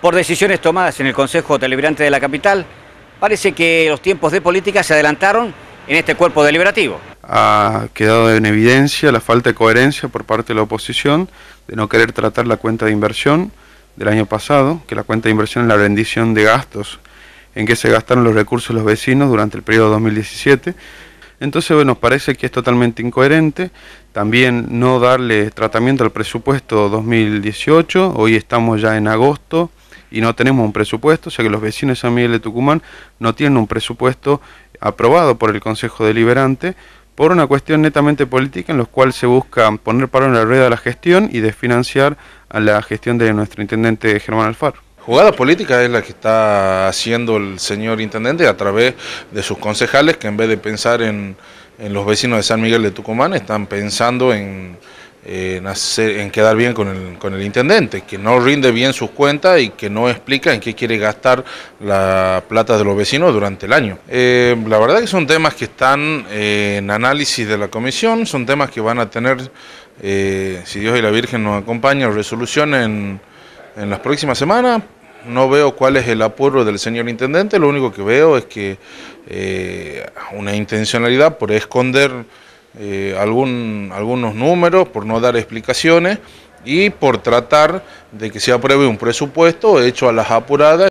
Por decisiones tomadas en el Consejo Deliberante de la Capital, parece que los tiempos de política se adelantaron en este cuerpo deliberativo. Ha quedado en evidencia la falta de coherencia por parte de la oposición de no querer tratar la cuenta de inversión del año pasado, que la cuenta de inversión es la rendición de gastos en que se gastaron los recursos de los vecinos durante el periodo 2017. Entonces, bueno, parece que es totalmente incoherente. También no darle tratamiento al presupuesto 2018. Hoy estamos ya en agosto y no tenemos un presupuesto, o sea que los vecinos de San Miguel de Tucumán no tienen un presupuesto aprobado por el Consejo Deliberante por una cuestión netamente política en la cual se busca poner paro en la rueda de la gestión y desfinanciar a la gestión de nuestro intendente Germán Alfaro. Jugada política es la que está haciendo el señor intendente a través de sus concejales que en vez de pensar en, en los vecinos de San Miguel de Tucumán están pensando en, en, quedar bien con el, intendente, que no rinde bien sus cuentas y que no explica en qué quiere gastar la plata de los vecinos durante el año. Eh, la verdad que son temas que están eh, en análisis de la comisión, son temas que van a tener, eh, si Dios y la Virgen nos acompañan, resolución en, en las próximas semanas. No veo cuál es el apuro del señor intendente, lo único que veo es que una intencionalidad por esconder eh, algún, algunos números, por no dar explicaciones y por tratar de que se apruebe un presupuesto hecho a las apuradas.